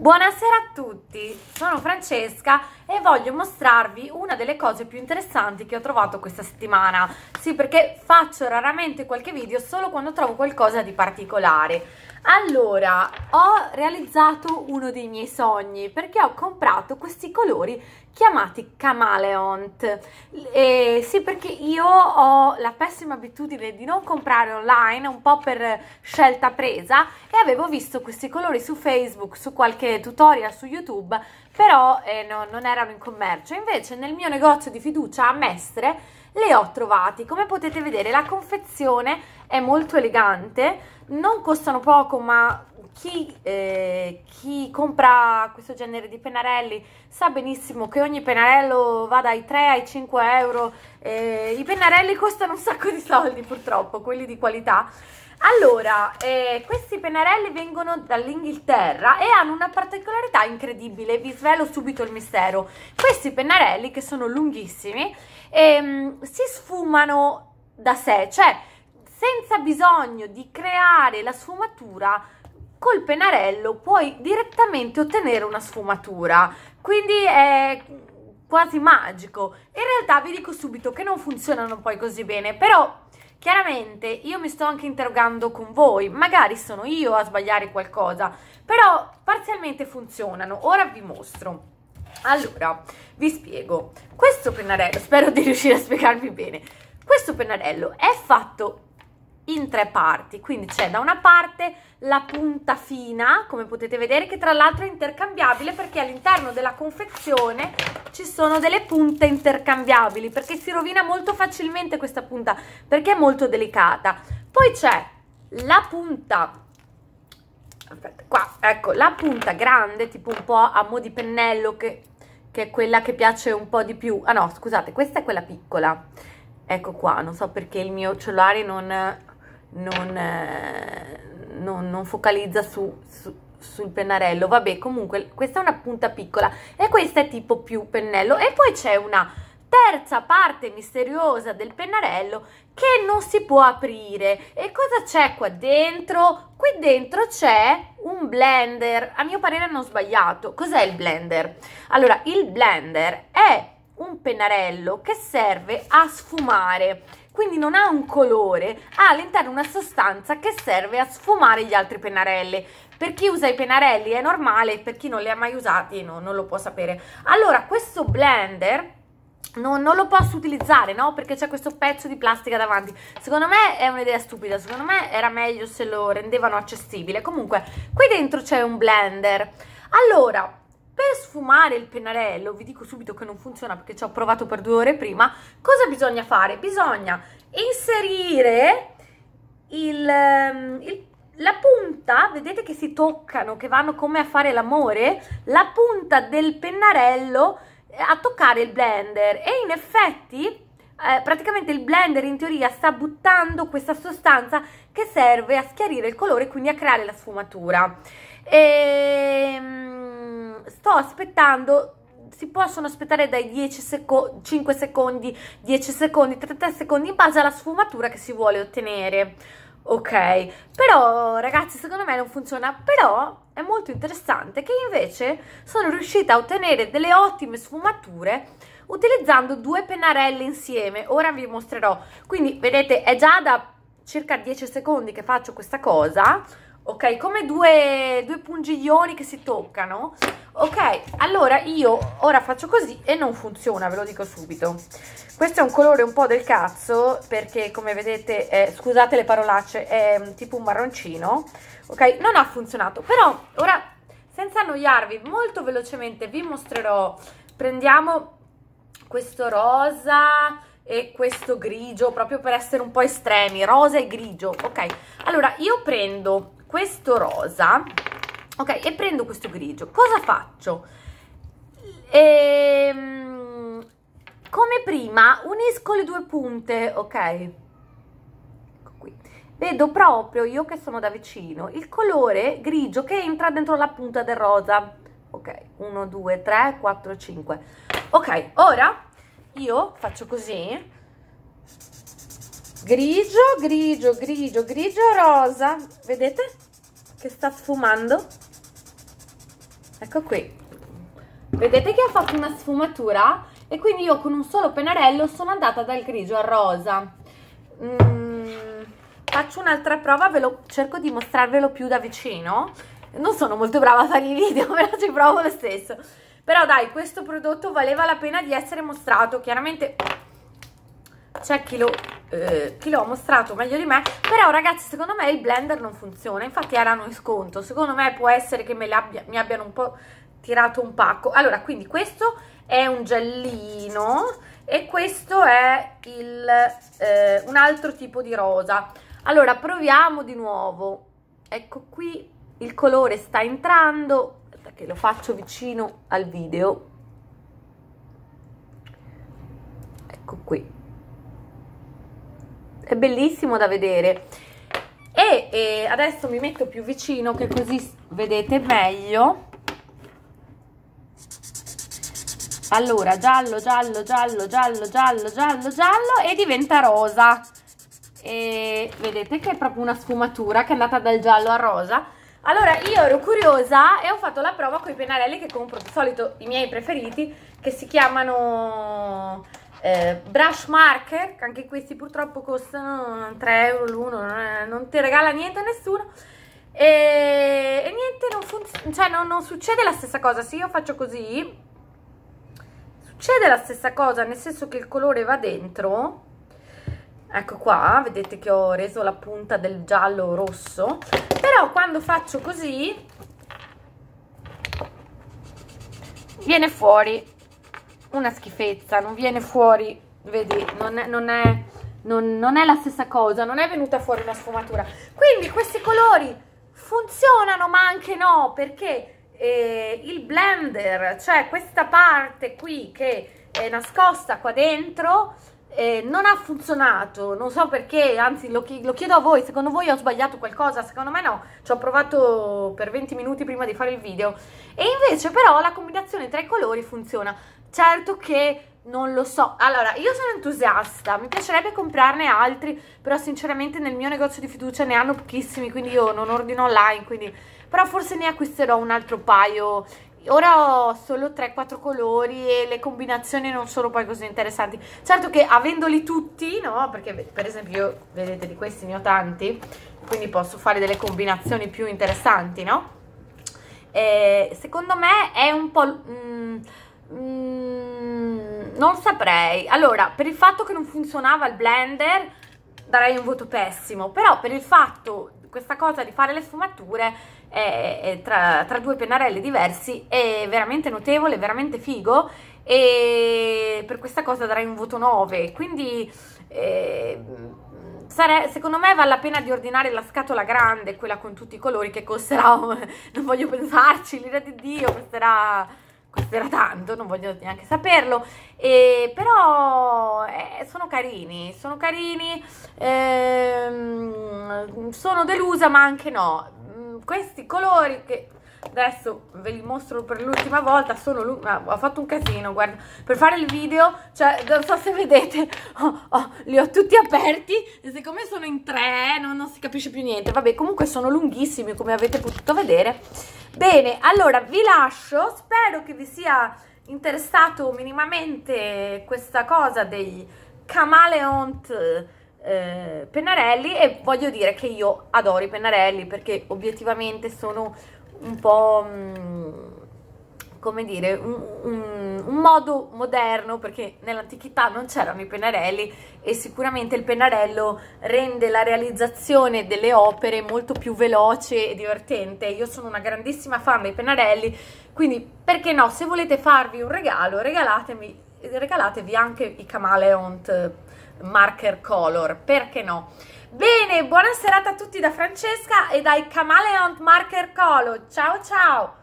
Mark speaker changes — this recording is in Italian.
Speaker 1: Buonasera a tutti, sono Francesca e voglio mostrarvi una delle cose più interessanti che ho trovato questa settimana. Sì, perché faccio raramente qualche video solo quando trovo qualcosa di particolare. Allora, ho realizzato uno dei miei sogni perché ho comprato questi colori chiamati Camaleont. Eh, sì, perché io ho la pessima abitudine di non comprare online, un po' per scelta presa, e avevo visto questi colori su Facebook, su qualche tutorial su YouTube, però eh, no, non erano in commercio. Invece nel mio negozio di fiducia a Mestre le ho trovati. Come potete vedere la confezione è molto elegante, non costano poco ma chi, eh, chi, compra questo genere di pennarelli sa benissimo che ogni pennarello va dai 3 ai 5 euro. Eh, I pennarelli costano un sacco di soldi purtroppo, quelli di qualità. Allora, eh, questi pennarelli vengono dall'Inghilterra e hanno una particolarità incredibile, vi svelo subito il mistero. Questi pennarelli, che sono lunghissimi, ehm, si sfumano da sé, cioè senza bisogno di creare la sfumatura col pennarello puoi direttamente ottenere una sfumatura, quindi è quasi magico. In realtà vi dico subito che non funzionano poi così bene, però chiaramente io mi sto anche interrogando con voi, magari sono io a sbagliare qualcosa, però parzialmente funzionano, ora vi mostro. Allora, vi spiego. Questo pennarello, spero di riuscire a spiegarvi bene, questo pennarello è fatto in tre parti, quindi c'è da una parte la punta fina, come potete vedere, che tra l'altro è intercambiabile perché all'interno della confezione ci sono delle punte intercambiabili, perché si rovina molto facilmente questa punta, perché è molto delicata. Poi c'è la punta qua, ecco, la punta grande, tipo un po' a mo' di pennello, che, che è quella che piace un po' di più. Ah no, scusate, questa è quella piccola. Ecco qua, non so perché il mio cellulare non non, eh, non, non focalizza su, su, sul pennarello. Vabbè, comunque questa è una punta piccola e questa è tipo più pennello. E poi c'è una terza parte misteriosa del pennarello che non si può aprire. E cosa c'è qua dentro? Qui dentro c'è un blender. A mio parere hanno sbagliato. Cos'è il blender? Allora, il blender è un pennarello che serve a sfumare quindi non ha un colore, ha all'interno una sostanza che serve a sfumare gli altri pennarelli. Per chi usa i pennarelli è normale, per chi non li ha mai usati no, non lo può sapere. Allora, questo blender... No, non lo posso utilizzare, no? Perché c'è questo pezzo di plastica davanti. Secondo me è un'idea stupida, secondo me era meglio se lo rendevano accessibile. Comunque, qui dentro c'è un blender. Allora, per sfumare il pennarello, vi dico subito che non funziona perché ci ho provato per due ore prima, cosa bisogna fare? Bisogna inserire il, ehm, il la punta, vedete che si toccano, che vanno come a fare l'amore, la punta del pennarello eh, a toccare il blender e in effetti eh, praticamente il blender in teoria sta buttando questa sostanza che serve a schiarire il colore quindi a creare la sfumatura e ehm, sto aspettando si possono aspettare dai 10 seco 5 secondi, 10 secondi, 30 secondi in base alla sfumatura che si vuole ottenere. Ok, però ragazzi secondo me non funziona, però è molto interessante che invece sono riuscita a ottenere delle ottime sfumature utilizzando due pennarelle insieme, ora vi mostrerò. Quindi vedete è già da circa 10 secondi che faccio questa cosa, ok? Come due, due pungiglioni che si toccano, ok? Allora io ora faccio così e non funziona, ve lo dico subito. Questo è un colore un po' del cazzo, perché come vedete, è, scusate le parolacce, è mm, tipo un marroncino, ok? Non ha funzionato, però ora senza annoiarvi, molto velocemente vi mostrerò, prendiamo questo rosa e questo grigio proprio per essere un po' estremi rosa e grigio ok allora io prendo questo rosa, ok, e prendo questo grigio. Cosa faccio? Ehm, come prima unisco le due punte, ok? Ecco qui. Vedo proprio, io che sono da vicino, il colore grigio che entra dentro la punta del rosa. Ok, 1, 2, 3, 4, 5. Ok, ora io faccio così grigio, grigio, grigio, grigio, rosa. Vedete che sta sfumando? Ecco qui. Vedete che ha fatto una sfumatura? E quindi io con un solo pennarello sono andata dal grigio al rosa. Mm, faccio un'altra prova, ve lo, cerco di mostrarvelo più da vicino. Non sono molto brava a fare i video, però ci provo lo stesso. Però dai, questo prodotto valeva la pena di essere mostrato. Chiaramente c'è chi lo eh, chi l'ho mostrato meglio di me però ragazzi secondo me il blender non funziona infatti erano in sconto secondo me può essere che me abbia, mi abbiano un po' tirato un pacco allora quindi questo è un gellino e questo è il, eh, un altro tipo di rosa allora proviamo di nuovo ecco qui il colore sta entrando aspetta che lo faccio vicino al video è bellissimo da vedere e, e adesso mi metto più vicino che così vedete meglio allora giallo giallo giallo giallo giallo giallo giallo e diventa rosa e vedete che è proprio una sfumatura che è andata dal giallo al rosa allora io ero curiosa e ho fatto la prova con i pennarelli che compro di solito i miei preferiti che si chiamano eh, brush marker che anche questi purtroppo costano 3 euro l'uno non, non, ti regala niente a nessuno e, e niente non, cioè, non, non succede la stessa cosa se io faccio così succede la stessa cosa nel senso che il colore va dentro ecco qua vedete che ho reso la punta del giallo rosso però quando faccio così viene fuori una schifezza, non viene fuori, vedi, non è, non è, non, non è la stessa cosa, non è venuta fuori una sfumatura. Quindi questi colori funzionano ma anche no, perché eh, il blender, cioè questa parte qui che è nascosta qua dentro, eh, non ha funzionato, non so perché, anzi lo, ch lo, chiedo a voi, secondo voi ho sbagliato qualcosa? Secondo me no, ci ho provato per 20 minuti prima di fare il video e invece però la combinazione tra i colori funziona, certo che non lo so, allora io sono entusiasta, mi piacerebbe comprarne altri, però sinceramente nel mio negozio di fiducia ne hanno pochissimi, quindi io non ordino online, quindi però forse ne acquisterò un altro paio Ora ho solo 3-4 colori e le combinazioni non sono poi così interessanti. Certo che avendoli tutti, no? Perché per esempio io, vedete, di questi ne ho tanti, quindi posso fare delle combinazioni più interessanti, no? Eh, secondo me è un po'... Mm, mm, non saprei. Allora, per il fatto che non funzionava il blender, darei un voto pessimo. Però per il fatto, questa cosa di fare le sfumature è tra, tra, due pennarelli diversi è veramente notevole, veramente figo e per questa cosa darai un voto 9 quindi eh, sare, secondo me vale la pena di ordinare la scatola grande quella con tutti i colori che costerà non voglio pensarci l'ira di Dio costerà costerà tanto, non voglio neanche saperlo, e, però eh, sono carini, sono carini, ehm, sono delusa ma anche no, Mm, questi colori che adesso ve li mostro per l'ultima volta sono lui ah, ho fatto un casino guarda per fare il video cioè non so se vedete oh, oh, li ho tutti aperti e siccome sono in tre non, non, si capisce più niente vabbè comunque sono lunghissimi come avete potuto vedere bene allora vi lascio spero che vi sia interessato minimamente questa cosa dei camaleont eh, pennarelli e voglio dire che io adoro i pennarelli perché obiettivamente sono un po' mh, mm, come dire un, un, un, modo moderno perché nell'antichità non c'erano i pennarelli e sicuramente il pennarello rende la realizzazione delle opere molto più veloce e divertente io sono una grandissima fan dei pennarelli quindi perché no se volete farvi un regalo regalatemi regalatevi anche i camaleont marker color, perché no? Bene, buona serata a tutti da Francesca e dai Chameleon Marker Color. Ciao ciao!